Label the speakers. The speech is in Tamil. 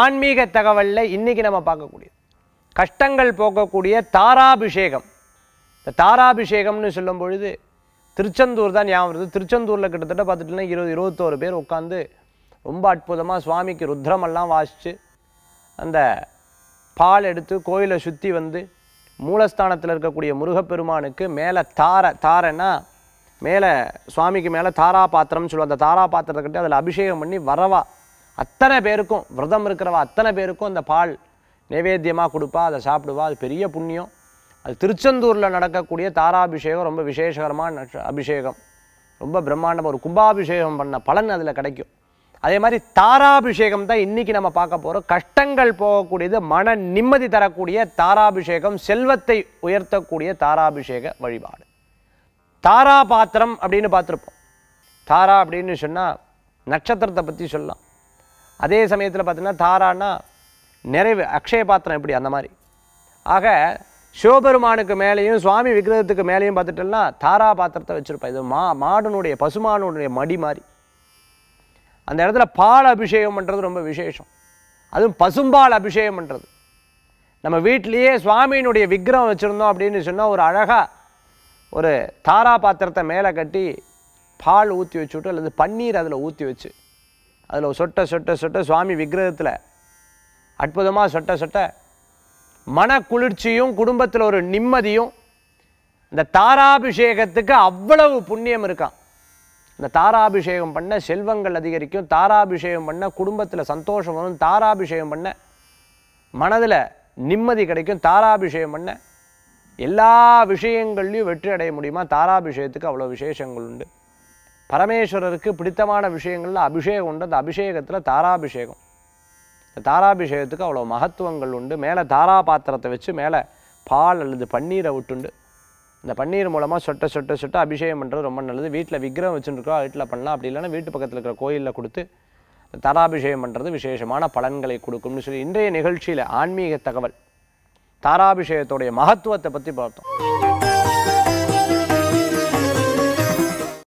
Speaker 1: ஆன்மீக தகவலில் இன்றைக்கி நம்ம பார்க்கக்கூடியது கஷ்டங்கள் போக்கக்கூடிய தாராபிஷேகம் இந்த தாராபிஷேகம்னு சொல்லும் பொழுது திருச்செந்தூர் தான் ஞாபகம் வருது திருச்செந்தூரில் கிட்டத்தட்ட பார்த்துட்டுன்னா இருபது இருபத்தோரு பேர் உட்காந்து ரொம்ப அற்புதமாக சுவாமிக்கு ருத்ரமெல்லாம் வாசித்து அந்த பால் எடுத்து கோயிலை சுற்றி வந்து மூலஸ்தானத்தில் இருக்கக்கூடிய முருகப்பெருமானுக்கு மேலே தார தாரன்னா மேலே சுவாமிக்கு மேலே தாரா பாத்திரம்னு சொல்லுவோம் அந்த தாரா பாத்திரத்தை கட்டி அதில் அபிஷேகம் பண்ணி வரவா அத்தனை பேருக்கும் விரதம் இருக்கிறவா அத்தனை பேருக்கும் அந்த பால் நைவேத்தியமாக கொடுப்பா அதை சாப்பிடுவா அது பெரிய புண்ணியம் அது திருச்செந்தூரில் நடக்கக்கூடிய தாராபிஷேகம் ரொம்ப விசேஷகரமான அபிஷேகம் ரொம்ப பிரம்மாண்டமாக ஒரு கும்பாபிஷேகம் பண்ண பலன் அதில் கிடைக்கும் அதே மாதிரி தாராபிஷேகம் தான் இன்றைக்கி நம்ம பார்க்க போகிறோம் கஷ்டங்கள் போகக்கூடியது மன நிம்மதி தரக்கூடிய தாராபிஷேகம் செல்வத்தை உயர்த்தக்கூடிய தாராபிஷேக வழிபாடு தாரா பாத்திரம் அப்படின்னு பார்த்துருப்போம் தாரா அப்படின்னு சொன்னால் நட்சத்திரத்தை பற்றி சொல்லலாம் அதே சமயத்தில் பார்த்திங்கன்னா தாரான்னா நிறைவு அக்ஷய பாத்திரம் எப்படி அந்த மாதிரி ஆக சிவபெருமானுக்கு மேலேயும் சுவாமி விக்கிரகத்துக்கு மேலேயும் பார்த்துட்டோம்னா தாரா பாத்திரத்தை வச்சுருப்பேன் இது மா மாடனுடைய பசுமானுடைய மடி மாதிரி அந்த இடத்துல பால் அபிஷேகம் பண்ணுறது ரொம்ப விசேஷம் அதுவும் பசும்பால் அபிஷேகம் பண்ணுறது நம்ம வீட்டிலையே சுவாமியினுடைய விக்ரகம் வச்சுருந்தோம் அப்படின்னு சொன்னால் ஒரு அழகாக ஒரு தாரா பாத்திரத்தை மேலே கட்டி பால் ஊற்றி வச்சுட்டு அல்லது பன்னீர் அதில் ஊற்றி வச்சு அதில் சொட்ட சொட்ட சொட்ட சுவாமி விக்கிரகத்தில் அற்புதமாக சொட்ட சொட்ட மன குளிர்ச்சியும் குடும்பத்தில் ஒரு நிம்மதியும் இந்த தாராபிஷேகத்துக்கு அவ்வளவு புண்ணியம் இருக்கான் இந்த தாராபிஷேகம் பண்ண செல்வங்கள் அதிகரிக்கும் தாராபிஷேகம் பண்ண குடும்பத்தில் சந்தோஷம் வரும் தாராபிஷேகம் பண்ண மனதில் நிம்மதி கிடைக்கும் தாராபிஷேகம் பண்ண எல்லா விஷயங்கள்லையும் வெற்றி அடைய முடியுமா தாராபிஷேகத்துக்கு அவ்வளோ விசேஷங்கள் உண்டு பரமேஸ்வரருக்கு பிடித்தமான விஷயங்களில் அபிஷேகம் உண்டு அந்த அபிஷேகத்தில் தாராபிஷேகம் இந்த தாராபிஷேகத்துக்கு அவ்வளோ மகத்துவங்கள் உண்டு மேலே தாரா பாத்திரத்தை வச்சு மேலே பால் அல்லது பன்னீரை விட்டுண்டு இந்த பன்னீர் மூலமாக சொட்ட சொட்ட சொட்ட அபிஷேகம் பண்ணுறது ரொம்ப நல்லது வீட்டில் விக்கிரகம் வச்சுருக்கோம் வீட்டில் பண்ணலாம் அப்படி இல்லைன்னா வீட்டு பக்கத்தில் இருக்கிற கோயிலில் கொடுத்து தாராபிஷேகம் பண்ணுறது விசேஷமான பலன்களை கொடுக்கும்னு சொல்லி இன்றைய நிகழ்ச்சியில் ஆன்மீக தகவல் தாராபிஷேகத்துடைய மகத்துவத்தை பற்றி பார்த்தோம்